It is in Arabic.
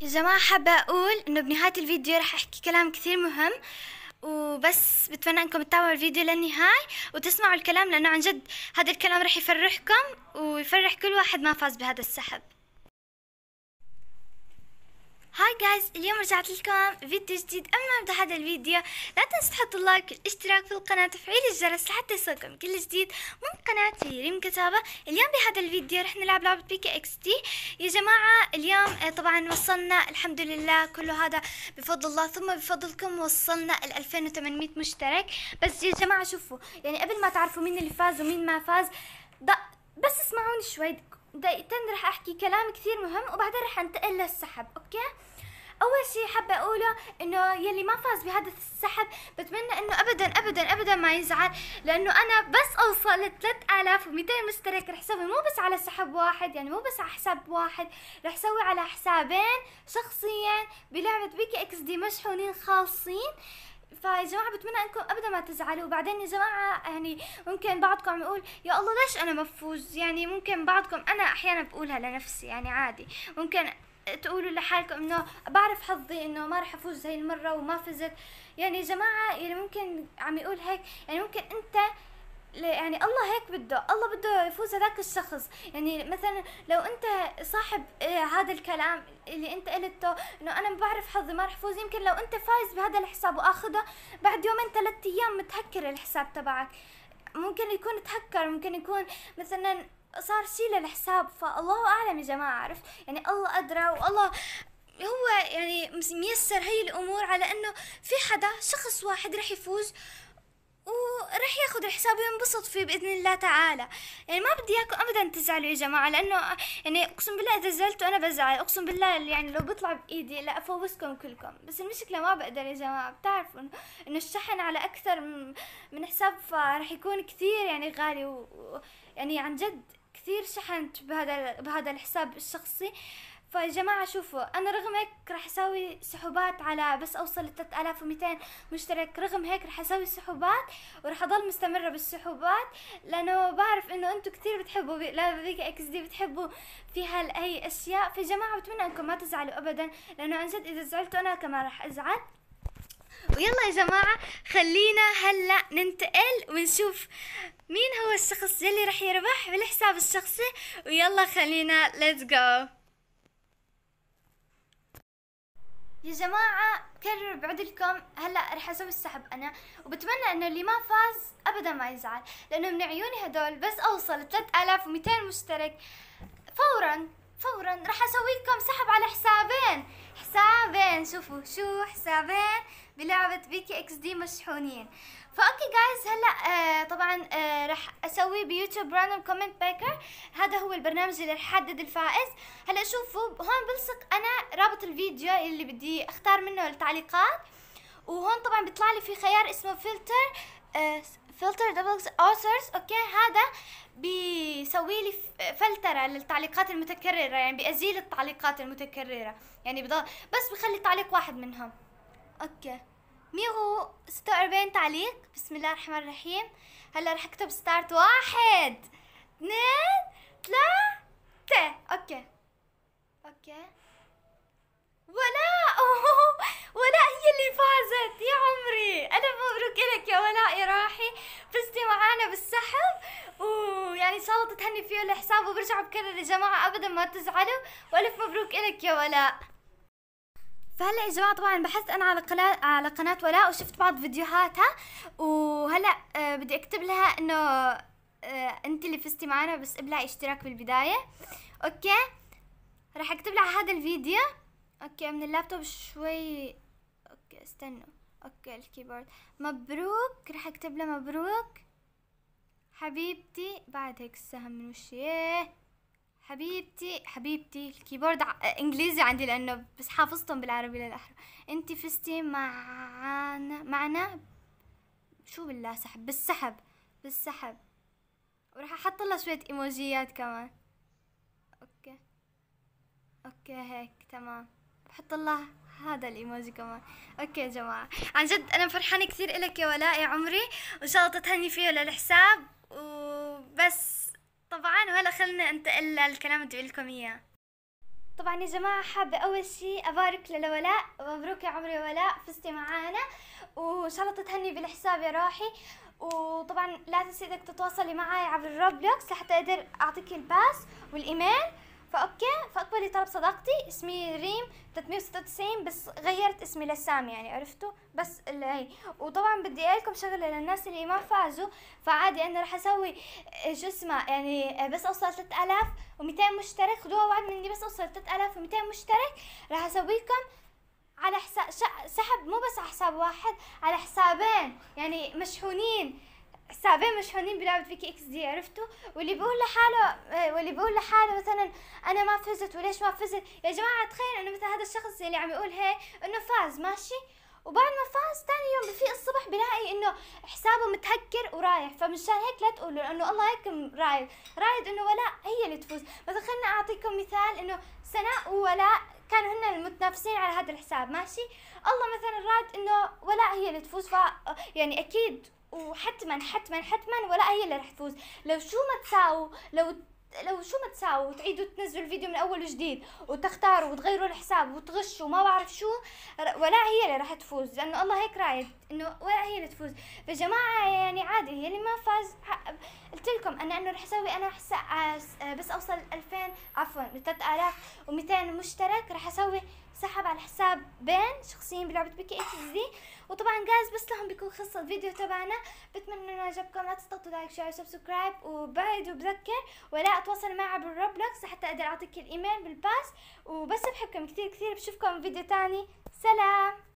يا جماعة حابة أقول إنه بنهاية الفيديو رح أحكي كلام كثير مهم وبس بتمنى انكم تتابعوا الفيديو للنهاية وتسمعوا الكلام لانه عن جد هذا الكلام رح يفرحكم ويفرح كل واحد ما فاز بهذا السحب هاي جايز اليوم رجعت لكم فيديو جديد قبل ما نبدا هذا الفيديو لا تنسوا تحطوا لايك والاشتراك في القناه وتفعيل الجرس لحتى يصلكم كل جديد من قناتي ريم كتابه اليوم بهذا الفيديو رح نلعب لعبه بيكي اكس تي يا جماعه اليوم آه، طبعا وصلنا الحمد لله كل هذا بفضل الله ثم بفضلكم وصلنا ال 2800 مشترك بس يا جماعه شوفوا يعني قبل ما تعرفوا مين اللي فاز ومين ما فاز بس اسمعوني شوي دقيقتين رح احكي كلام كثير مهم وبعدين رح انتقل للسحب اوكي اول شيء حابه اقوله انه يلي ما فاز بهدف السحب بتمنى انه ابدا ابدا ابدا ما يزعل لانه انا بس اوصل ل 3200 مشترك رح اسوي مو بس على سحب واحد يعني مو بس على حساب واحد رح اسوي على حسابين شخصيا بلعبه بيكي اكس دي مشحونين خالصين فيا جماعه بتمنى انكم ابدا ما تزعلوا بعدين يا جماعه يعني ممكن بعضكم يقول يا الله ليش انا مفوز يعني ممكن بعضكم انا احيانا بقولها لنفسي يعني عادي ممكن تقولوا لحالكم انه بعرف حظي انه ما رح افوز هاي المره وما فزت يعني يا جماعه يعني ممكن عم يقول هيك يعني ممكن انت يعني الله هيك بده الله بده يفوز هذاك الشخص يعني مثلا لو انت صاحب آه، هذا الكلام اللي انت قلته انه انا ما بعرف حظي ما رح فوز يمكن لو انت فايز بهذا الحساب واخذه بعد يومين ثلاثة ايام متهكر الحساب تبعك ممكن يكون تهكر ممكن يكون مثلا صار شيء للحساب فالله اعلم يا جماعه عرفت يعني الله ادرى والله هو يعني ميسر هي الامور على انه في حدا شخص واحد رح يفوز ورح ياخذ الحساب وينبسط فيه باذن الله تعالى يعني ما بدي اياكم ابدا تزعلوا يا جماعه لانه يعني اقسم بالله اذا زعلتوا انا بزعل اقسم بالله يعني لو بطلع بايدي لا افوزكم كلكم بس المشكله ما بقدر يا جماعه بتعرفوا انه الشحن على اكثر من حساب فرح يكون كثير يعني غالي و يعني عن جد كثير شحنت بهذا بهذا الحساب الشخصي فجماعة شوفوا أنا رغم هيك رح أسوي سحوبات على بس أوصل ل 3200 مشترك رغم هيك رح أسوي سحوبات ورح أضل مستمرة بالسحوبات لأنه بعرف إنه أنتم كثير بتحبوا لافيكا إكس دي بتحبوا فيها أي أشياء فجماعة بتمنى إنكم ما تزعلوا أبدا لأنه عن جد إذا زعلتوا أنا كمان رح أزعل ويلا يا جماعة خلينا هلا ننتقل ونشوف مين هو الشخص يلي رح يربح بالحساب الشخصي ويلا خلينا ليتس جو يا جماعة كرر بعدلكم هلا رح اسوي السحب انا وبتمنى انه اللي ما فاز ابدا ما يزعل لانه من عيوني هدول بس اوصل 3200 مشترك فورا فورا رح اسوي لكم سحب على حسابين حسابين شوفوا شو حسابين بلعبة بيكي اكس دي مشحونين فاوكي جايز هلا آه طبعا آه رح اسوي بيوتيوب راندوم كومنت بيكر هذا هو البرنامج اللي رح حدد الفائز هلا شوفوا هون بلصق انا رابط الفيديو اللي بدي اختار منه التعليقات وهون طبعا بيطلع لي في خيار اسمه فلتر آه فلتر دبل اوثرز اوكي هذا بيسوي لي فلتره للتعليقات المتكرره يعني بأزيل التعليقات المتكرره يعني بضل بس بخلي تعليق واحد منهم اوكي 146 تعليق بسم الله الرحمن الرحيم هلا رح اكتب ستارت واحد اثنين ثلاثة اوكي اوكي ولاء ولاء هي اللي فازت يا عمري ألف مبروك لك يا ولاء يا راحي فزتي معانا بالسحب ويعني إن شاء الله تتهني فيه الحساب وبرجع بكرر يا جماعة أبدا ما تزعلوا وألف مبروك لك يا ولاء فهلا يا جماعه طبعا بحثت انا على قناه على قناه ولاء وشفت بعض فيديوهاتها وهلا أه بدي اكتب لها انه أه انت اللي فزتي معنا بس ابلعي اشتراك بالبدايه اوكي راح اكتب لها هذا الفيديو اوكي من اللابتوب شوي اوكي استنوا اوكي الكيبورد مبروك راح اكتب لها مبروك حبيبتي بعد هيك السهم من وشي حبيبتي حبيبتي الكيبورد ع... انجليزي عندي لانه بس حافظتهم بالعربي للاحرى انت فزتي معنا معنا شو بالله سحب بالسحب بالسحب وراح احط لها شويه ايموجيات كمان اوكي اوكي هيك تمام بحط لها هذا الايموجي كمان اوكي يا جماعه عن جد انا فرحانه كثير الك يا ولاء يا عمري وان شاء الله تتهني فيه للحساب وبس طبعا وهلا خلنا انتقل للكلام اللي لكم اياه طبعا يا جماعة حابة أول شيء أبارك للولاء ومبروك يا عمري ولاء فزتي معانا وإن شاء الله تتهني بالحساب يا روحي وطبعا لا تنسي إنك تتواصلي معي عبر الروبلوكس لحتى أقدر أعطيك الباس والإيميل فأوكي فأقبلي طلب صداقتي اسمي ريم 396 بس غيرت اسمي لسام يعني عرفتوا بس هي وطبعا بدي اقول لكم شغله للناس اللي ما فازوا فعادي انا رح اسوي آه، شو اسمه يعني آه، بس اوصل 3200 مشترك خذوها وعد مني بس اوصل 3200 مشترك رح اسوي لكم على حساب سحب مو بس على حساب واحد على حسابين يعني مشحونين حسابين مشحونين بلعبة فيكي اكس دي عرفتوا واللي بيقول لحاله إيه، واللي بيقول لحاله مثلا انا ما فزت وليش ما فزت يا جماعه تخيل انه مثلا هذا الشخص اللي عم يقول هي انه فاز ماشي وبعد ما فاز ثاني يوم بفيق الصبح بلاقي انه حسابه متهكر ورايح فمشان هيك لا تقولوا انه الله هيك رايد رايد انه ولاء هي اللي تفوز مثلا خلينا اعطيكم مثال انه سناء وولاء كانوا هن المتنافسين على هذا الحساب ماشي الله مثلا راد انه ولاء هي اللي تفوز ف يعني اكيد وحتما حتما حتما ولا هي اللي رح تفوز لو شو ما تساووا لو لو شو ما تساووا وتعيدوا تنزلوا الفيديو من اول وجديد وتختاروا وتغيروا الحساب وتغشوا ما بعرف شو ولا هي اللي راح تفوز لانه الله هيك رايد انه ولا هي اللي تفوز فجماعه يعني عادي هي اللي ما فاز قلت لكم انا انه رح اسوي انا رح بس اوصل 2000 عفوا 3200 مشترك رح اسوي سحب على حساب بين شخصيين بلعبة بيكي اتش دي وطبعا جايز بس لهم بيكون خص الفيديو تبعنا بتمنى انه عجبكم لا تضغطوا لايك شير سبسكرايب وبعد وبذكر ولا اتواصل معي بالروبلوكس حتى اقدر اعطيك الايميل بالباس وبس بحبكم كثير كثير بشوفكم فيديو ثاني سلام